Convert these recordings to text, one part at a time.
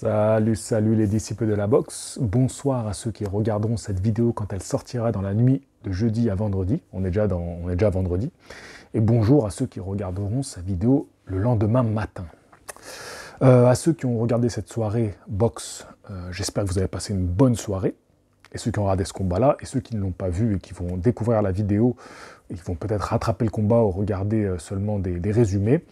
Salut, salut les disciples de la boxe. Bonsoir à ceux qui regarderont cette vidéo quand elle sortira dans la nuit de jeudi à vendredi. On est déjà, dans, est déjà vendredi. Et bonjour à ceux qui regarderont sa vidéo le lendemain matin. Euh, à ceux qui ont regardé cette soirée boxe, euh, j'espère que vous avez passé une bonne soirée. Et ceux qui ont regardé ce combat-là, et ceux qui ne l'ont pas vu et qui vont découvrir la vidéo, et qui vont peut-être rattraper le combat ou regarder euh, seulement des résumés,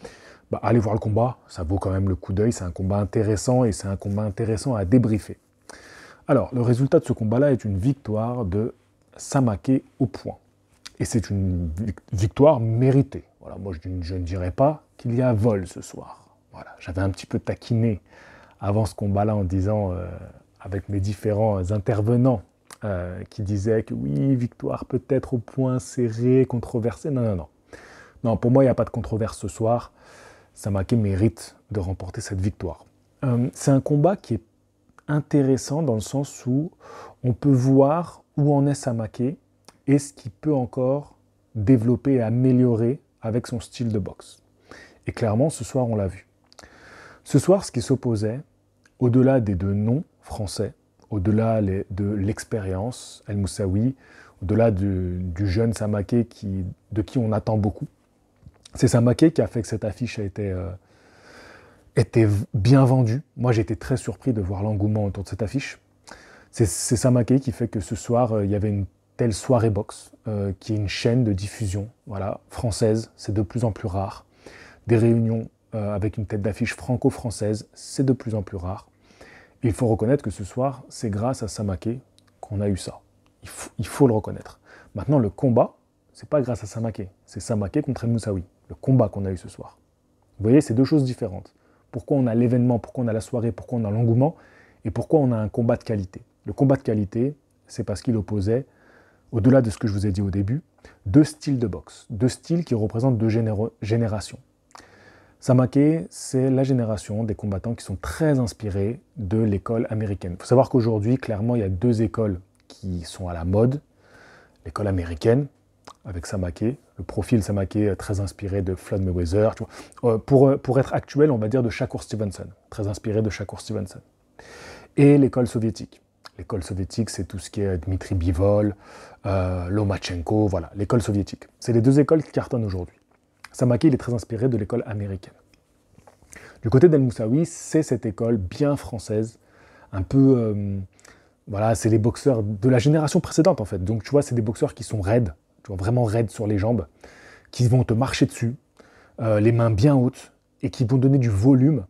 bah, allez voir le combat, ça vaut quand même le coup d'œil, c'est un combat intéressant et c'est un combat intéressant à débriefer. Alors, le résultat de ce combat-là est une victoire de Samake au point. Et c'est une victoire méritée. Voilà, moi, je, ne dirais pas qu'il y a vol ce soir. Voilà, j'avais un petit peu taquiné avant ce combat-là en disant, euh, avec mes différents intervenants, euh, qui disaient que oui, victoire peut-être au point serré, controversé, Non, non, non. Non, pour moi, il n'y a pas de controverse ce soir. Samake mérite de remporter cette victoire. Euh, c'est un combat qui est intéressant dans le sens où on peut voir où en est Samake et ce qu'il peut encore développer et améliorer avec son style de boxe. Et clairement, ce soir, on l'a vu. Ce soir, ce qui s'opposait, au-delà des deux noms français, au-delà de l'expérience, El Moussaoui, au-delà du, jeune Samake de qui on attend beaucoup, c'est Samake qui a fait que cette affiche a été, euh, était bien vendue. Moi, j'étais très surpris de voir l'engouement autour de cette affiche. C'est Samake qui fait que ce soir, euh, il y avait une telle soirée box, euh, qui est une chaîne de diffusion voilà, française. C'est de plus en plus rare. Des réunions avec une tête d'affiche franco-française, c'est de plus en plus rare. il faut reconnaître que ce soir, c'est grâce à Samake qu'on a eu ça. Il faut, le reconnaître. Maintenant, le combat, c'est pas grâce à Samake, c'est Samake contre El Moussaoui le combat qu'on a eu ce soir. Vous voyez, c'est deux choses différentes. Pourquoi on a l'événement, pourquoi on a la soirée, pourquoi on a l'engouement, et pourquoi on a un combat de qualité. Le combat de qualité, c'est parce qu'il opposait, au-delà de ce que je vous ai dit au début, deux styles de boxe, deux styles qui représentent deux générations. Samake, c'est la génération des combattants qui sont très inspirés de l'école américaine. Il faut savoir qu'aujourd'hui, clairement, il y a deux écoles qui sont à la mode. L'école américaine, avec Samake, profil Samaké très inspiré de Flood Mayweather. Euh, pour, euh, pour être actuel, on va dire de Shakur Stevenson, très inspiré de Shakur Stevenson. Et l'école soviétique. L'école soviétique, c'est tout ce qui est Dmitri Bivol, euh, Lomachenko, voilà, l'école soviétique. C'est les deux écoles qui cartonnent aujourd'hui. Samaki, il est très inspiré de l'école américaine. Du côté d'El Moussaoui, c'est cette école bien française, un peu. voilà, c'est les boxeurs de la génération précédente en fait. Donc tu vois, c'est des boxeurs qui sont raides, tu vraiment raides sur les jambes, qui vont te marcher dessus, euh, les mains bien hautes, et qui vont donner du volume,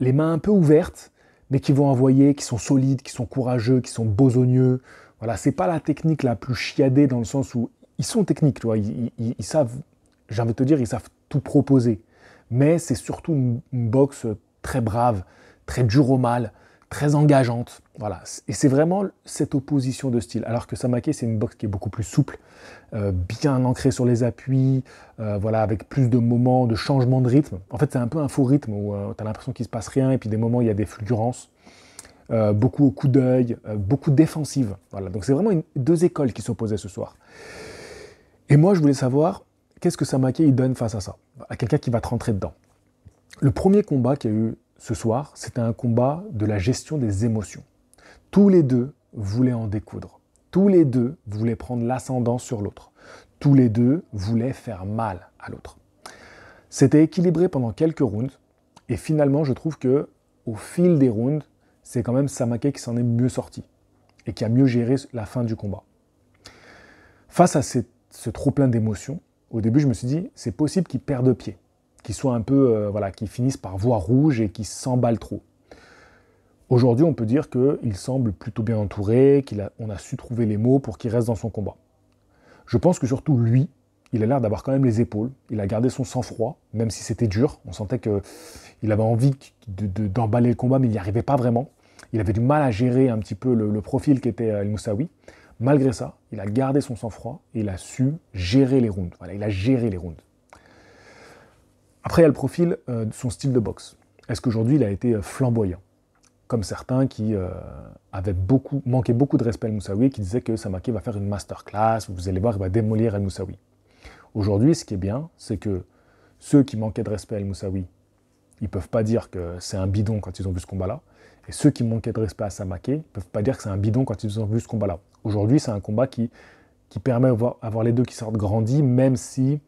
les mains un peu ouvertes, mais qui vont envoyer, qui sont solides, qui sont courageux, qui sont bosogneux. Voilà, c'est pas la technique la plus chiadée dans le sens où ils sont techniques, tu vois, ils, savent, j'ai te dire, ils savent tout proposer. Mais c'est surtout une boxe très brave, très dure au mal, très engageante. Voilà. Et c'est vraiment cette opposition de style. Alors que Samake, c'est une boxe qui est beaucoup plus souple, euh, bien ancrée sur les appuis, euh, voilà, avec plus de moments de changement de rythme. En fait, c'est un peu un faux rythme où euh, tu as l'impression qu'il se passe rien et puis des moments, il y a des fulgurances. beaucoup au coup d'œil, beaucoup défensive. Voilà. Donc c'est vraiment deux écoles qui s'opposaient ce soir. Et moi, je voulais savoir qu'est-ce que Samake donne face à ça, à quelqu'un qui va te rentrer dedans. Le premier combat qu'il a eu ce soir, c'était un combat de la gestion des émotions. Tous les deux voulaient en découdre. Tous les deux voulaient prendre l'ascendant sur l'autre. Tous les deux voulaient faire mal à l'autre. C'était équilibré pendant quelques rounds, et finalement, je trouve que au fil des rounds, c'est quand même Samake qui s'en est mieux sorti et qui a mieux géré la fin du combat. Face à ce trop-plein d'émotions, au début, je me suis dit, c'est possible qu'il perde pied qui un peu, euh, voilà, qui finissent par voir rouge et qui s'emballe trop. Aujourd'hui, on peut dire qu'il semble plutôt bien entouré, qu'on a, a, su trouver les mots pour qu'il reste dans son combat. Je pense que surtout lui, il a l'air d'avoir quand même les épaules, il a gardé son sang-froid, même si c'était dur, on sentait qu'il avait envie d'emballer le combat, mais il n'y arrivait pas vraiment. Il avait du mal à gérer un petit peu le, profil qu'était euh, El Moussaoui. Malgré ça, il a gardé son sang-froid et il a su gérer les rounds. Voilà, il a géré les rounds. Après, il y a le profil euh, de son style de boxe. Est-ce qu'aujourd'hui, il a été euh, flamboyant Comme certains qui euh, avaient beaucoup, manqué beaucoup de respect à Moussaoui, qui disaient que Samaki va faire une masterclass, vous allez voir, il va démolir El Moussaoui. Aujourd'hui, ce qui est bien, c'est que ceux qui manquaient de respect à El Moussaoui, ils ne peuvent pas dire que c'est un bidon quand ils ont vu ce combat-là. Et ceux qui manquaient de respect à Samake ne peuvent pas dire que c'est un bidon quand ils ont vu ce combat-là. Aujourd'hui, c'est un combat qui, qui permet d'avoir les deux qui sortent grandis, même si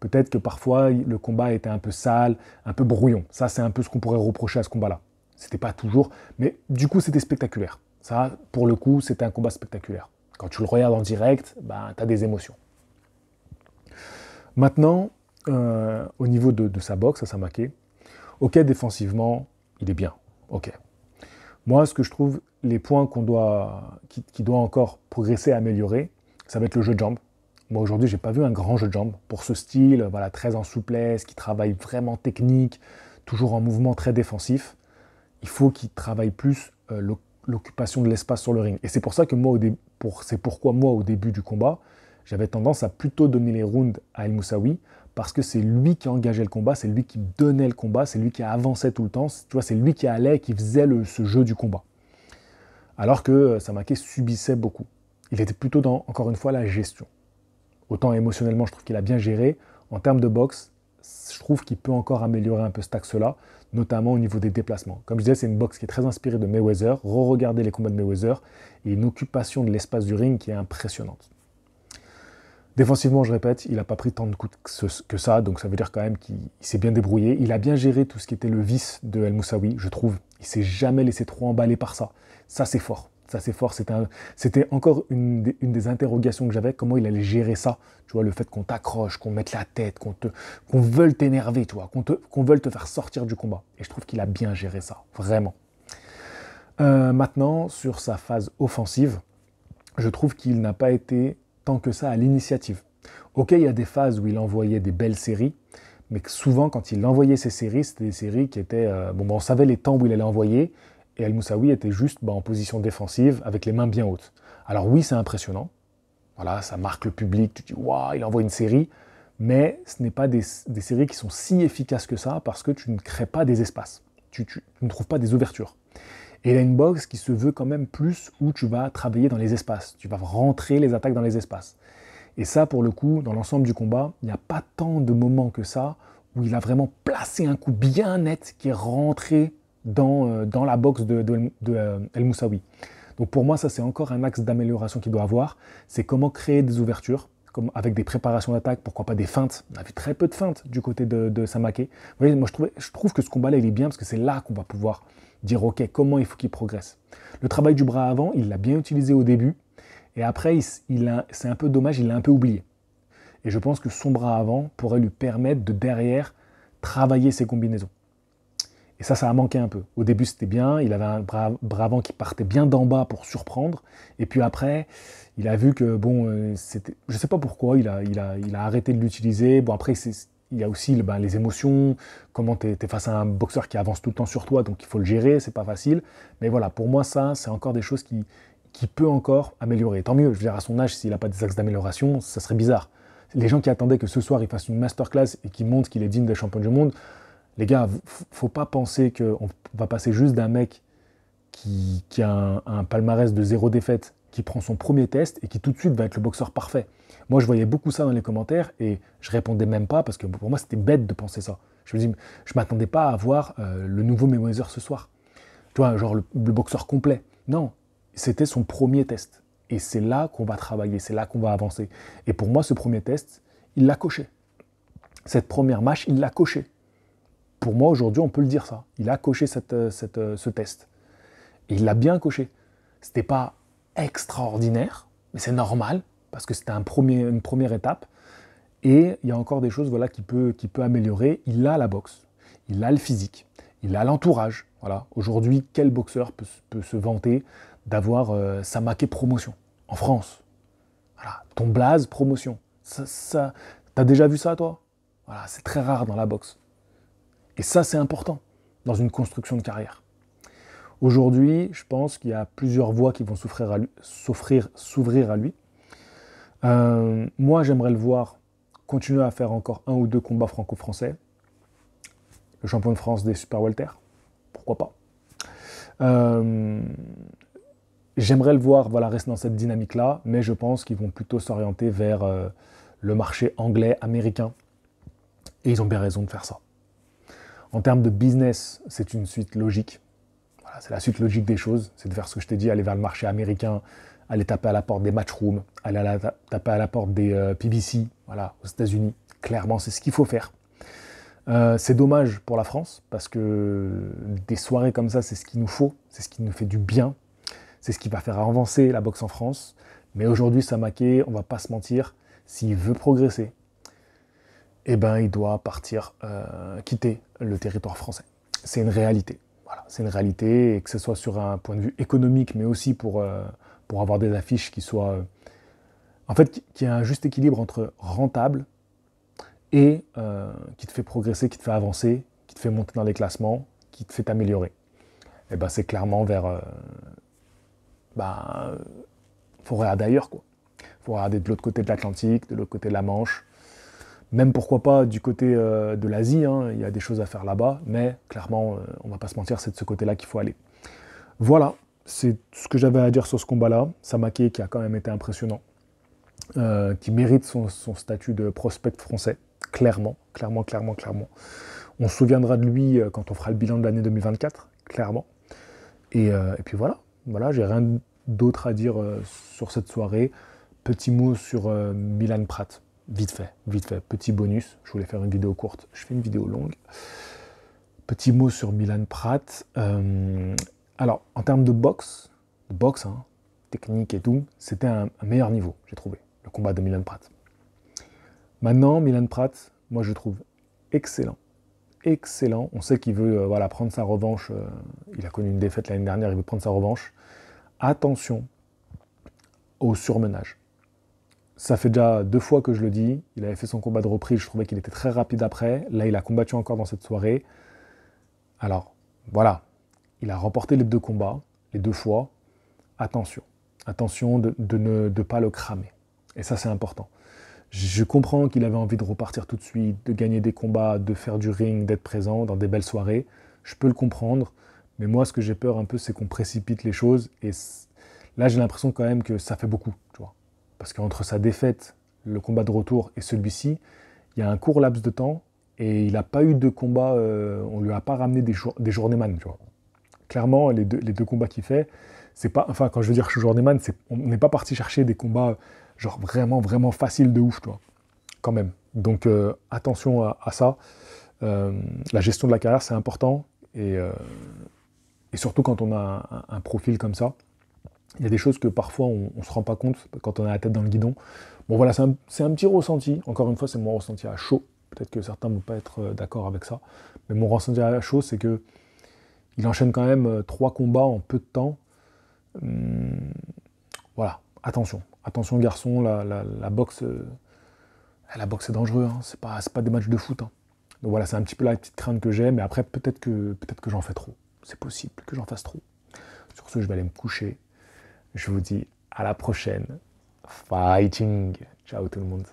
Peut-être que parfois le combat était un peu sale, un peu brouillon. Ça, c'est un peu ce qu'on pourrait reprocher à ce combat-là. C'était pas toujours, mais du coup, c'était spectaculaire. Ça, pour le coup, c'était un combat spectaculaire. Quand tu le regardes en direct, ben, tu as des émotions. Maintenant, euh, au niveau de, sa boxe à Samaké, ok, défensivement, il est bien. Ok. Moi, ce que je trouve, les points qu'on doit, qui, qui doit encore progresser, améliorer, ça va être le jeu de jambes. Moi aujourd'hui, je n'ai pas vu un grand jeu de jambes pour ce style, voilà, très en souplesse, qui travaille vraiment technique, toujours en mouvement très défensif. Il faut qu'il travaille plus euh, l'occupation de l'espace sur le ring. Et c'est pour ça que moi, au c'est pourquoi moi au début du combat, j'avais tendance à plutôt donner les rounds à El Moussaoui parce que c'est lui qui engageait le combat, c'est lui qui donnait le combat, c'est lui qui avançait tout le temps. Tu vois, c'est lui qui allait, qui faisait ce jeu du combat. Alors que euh, Samake subissait beaucoup. Il était plutôt dans, encore une fois, la gestion. Autant émotionnellement, je trouve qu'il a bien géré. En termes de boxe, je trouve qu'il peut encore améliorer un peu cet axe-là, notamment au niveau des déplacements. Comme je disais, c'est une boxe qui est très inspirée de Mayweather. Re-regardez les combats de Mayweather et une occupation de l'espace du ring qui est impressionnante. Défensivement, je répète, il n'a pas pris tant de coups que ça, donc ça veut dire quand même qu'il s'est bien débrouillé. Il a bien géré tout ce qui était le vice de El Moussaoui, je trouve. Il s'est jamais laissé trop emballer par ça. Ça, c'est fort. Ça, c'est fort. C'était encore une des, interrogations que j'avais, comment il allait gérer ça. Tu vois, le fait qu'on t'accroche, qu'on mette la tête, qu'on te, qu'on veuille t'énerver, qu'on, te, veuille te faire sortir du combat. Et je trouve qu'il a bien géré ça, vraiment. Euh, maintenant, sur sa phase offensive, je trouve qu'il n'a pas été tant que ça à l'initiative. Ok, il y a des phases où il envoyait des belles séries, mais souvent quand il envoyait ces séries, c'était des séries qui étaient... Euh, bon, ben, on savait les temps où il allait envoyer, et El Moussaoui était juste bah, en position défensive avec les mains bien hautes. Alors oui, c'est impressionnant. Voilà, ça marque le public, tu dis waouh, il envoie une série. Mais ce n'est pas des, séries qui sont si efficaces que ça parce que tu ne crées pas des espaces. Tu, ne trouves pas des ouvertures. Et il a une boxe qui se veut quand même plus où tu vas travailler dans les espaces. Tu vas rentrer les attaques dans les espaces. Et ça, pour le coup, dans l'ensemble du combat, il n'y a pas tant de moments que ça où il a vraiment placé un coup bien net qui est rentré euh, dans, la boxe de, euh, El Moussaoui. Donc pour moi, ça c'est encore un axe d'amélioration qu'il doit avoir, c'est comment créer des ouvertures, comme avec des préparations d'attaque, pourquoi pas des feintes. On a vu très peu de feintes du côté de, de Samake. Vous voyez, moi je, je trouve que ce combat-là, il est bien parce que c'est là qu'on va pouvoir dire, ok, comment il faut qu'il progresse. Le travail du bras avant, il l'a bien utilisé au début, et après, il, c'est un peu dommage, il l'a un peu oublié. Et je pense que son bras avant pourrait lui permettre de derrière travailler ses combinaisons. Et ça, ça a manqué un peu. Au début, c'était bien. Il avait un brave Bravant qui partait bien d'en bas pour surprendre. Et puis après, il a vu que, bon, euh, c'était, je sais pas pourquoi, il a, arrêté de l'utiliser. Bon, après, il y a aussi ben, les émotions, comment tu es, face à un boxeur qui avance tout le temps sur toi, donc il faut le gérer, c'est pas facile. Mais voilà, pour moi, ça, c'est encore des choses qui, qui peut encore améliorer. Tant mieux, je veux dire, à son âge, s'il n'a pas des axes d'amélioration, ça serait bizarre. Les gens qui attendaient que ce soir, il fasse une masterclass et qui montre qu'il est digne des champions du monde, les gars, faut pas penser qu'on va passer juste d'un mec qui, a un, palmarès de zéro défaite, qui prend son premier test et qui tout de suite va être le boxeur parfait. Moi, je voyais beaucoup ça dans les commentaires et je répondais même pas parce que pour moi, c'était bête de penser ça. Je me dis, je m'attendais pas à voir euh, le nouveau Mayweather ce soir. Tu vois, genre le boxeur complet. Non, c'était son premier test. Et c'est là qu'on va travailler, c'est là qu'on va avancer. Et pour moi, ce premier test, il l'a coché. Cette première match, il l'a coché pour moi, aujourd'hui, on peut le dire ça. Il a coché cette, euh, euh, ce test. Et il l'a bien coché. C'était pas extraordinaire, mais c'est normal, parce que c'était un premier, une première étape. Et il y a encore des choses voilà, qui peut, qui peut améliorer. Il a la boxe, il a le physique, il a l'entourage. Voilà. Aujourd'hui, quel boxeur peut, se vanter d'avoir euh, sa maquée promotion en France voilà. Ton blaze promotion. Ça, ça... T'as déjà vu ça, toi voilà, C'est très rare dans la boxe. Et ça, c'est important dans une construction de carrière. Aujourd'hui, je pense qu'il y a plusieurs voies qui vont à lui. s'ouvrir à lui. Euh, moi, j'aimerais le voir continuer à faire encore un ou deux combats franco-français. Le champion de France des Super Walter, pourquoi pas. Euh, j'aimerais le voir rester dans cette dynamique-là, mais je pense qu'ils vont plutôt s'orienter vers euh, le marché anglais, américain. Et ils ont bien raison de faire ça. En termes de business, c'est une suite logique. c'est la suite logique des choses. C'est de faire ce que je t'ai dit, aller vers le marché américain, aller taper à la porte des matchrooms, aller taper à la porte des euh, PBC, voilà, aux États-Unis. Clairement, c'est ce qu'il faut faire. Euh, c'est dommage pour la France parce que des soirées comme ça, c'est ce qu'il nous faut, c'est ce qui nous fait du bien, c'est ce qui va faire avancer la boxe en France. Mais aujourd'hui, Samaké, on va pas se mentir, s'il veut progresser, eh ben, il doit partir, euh, quitter le territoire français. C'est une réalité. Voilà, c'est une réalité, et que ce soit sur un point de vue économique, mais aussi pour, euh, pour avoir des affiches qui soient. Euh, en fait, qui a un juste équilibre entre rentable et euh, qui te fait progresser, qui te fait avancer, qui te fait monter dans les classements, qui te fait t'améliorer. Et eh ben, c'est clairement vers. ben, faut regarder ailleurs, quoi. Faut regarder de l'autre côté de l'Atlantique, de l'autre côté de la Manche, même pourquoi pas du côté euh, de l'Asie, hein, il y a des choses à faire là-bas, mais clairement, euh, on va pas se mentir, c'est de ce côté-là qu'il faut aller. Voilà, c'est ce que j'avais à dire sur ce combat-là. Samake qui a quand même été impressionnant, euh, qui mérite son, statut de prospect français, clairement, clairement, clairement, clairement. On se souviendra de lui quand on fera le bilan de l'année 2024, clairement. Et, puis voilà, voilà, j'ai rien d'autre à dire sur cette soirée. Petit mot sur Milan Pratt. Vite fait, vite fait. Petit bonus, je voulais faire une vidéo courte, je fais une vidéo longue. Petit mot sur Milan Pratt. Euh, alors, en termes de boxe, de boxe, hein, technique et tout, c'était un, meilleur niveau, j'ai trouvé, le combat de Milan Pratt. Maintenant, Milan Pratt, moi je trouve excellent. Excellent. On sait qu'il veut euh, voilà, prendre sa revanche. Euh, il a connu une défaite l'année dernière, il veut prendre sa revanche. Attention au surmenage ça fait déjà deux fois que je le dis. Il avait fait son combat de reprise, je trouvais qu'il était très rapide après. Là, il a combattu encore dans cette soirée. Alors, voilà. Il a remporté les deux combats, les deux fois. Attention. Attention de, ne pas le cramer. Et ça, c'est important. Je comprends qu'il avait envie de repartir tout de suite, de gagner des combats, de faire du ring, d'être présent dans des belles soirées. Je peux le comprendre. Mais moi, ce que j'ai peur un peu, c'est qu'on précipite les choses. Et là, j'ai l'impression quand même que ça fait beaucoup. Tu vois. Parce qu'entre sa défaite, le combat de retour et celui-ci, il y a un court laps de temps et il n'a pas eu de combat, euh, on lui a pas ramené des, journées des tu Clairement, les deux, combats qu'il fait, c'est pas, enfin, quand je veux dire man, on n'est pas parti chercher des combats genre vraiment, vraiment faciles de ouf, quand même. Donc euh, attention à, ça. Euh, la gestion de la carrière, c'est important et, surtout quand on a un profil comme ça. Il y a des choses que parfois on ne se rend pas compte quand on a la tête dans le guidon. Bon voilà, c'est un, petit ressenti. Encore une fois, c'est mon ressenti à chaud. Peut-être que certains ne vont pas être euh, d'accord avec ça. Mais mon ressenti à chaud, c'est que il enchaîne quand même euh, trois combats en peu de temps. Hum, voilà, attention. Attention garçon, la, boxe. Euh, la boxe est dangereux, hein. c'est pas, des matchs de foot. Hein. Donc voilà, c'est un petit peu la petite crainte que j'ai, mais après peut-être que j'en fais trop. C'est possible que j'en fasse trop. Sur ce, je vais aller me coucher. Je vous dis à la prochaine. Fighting. Ciao tout le monde.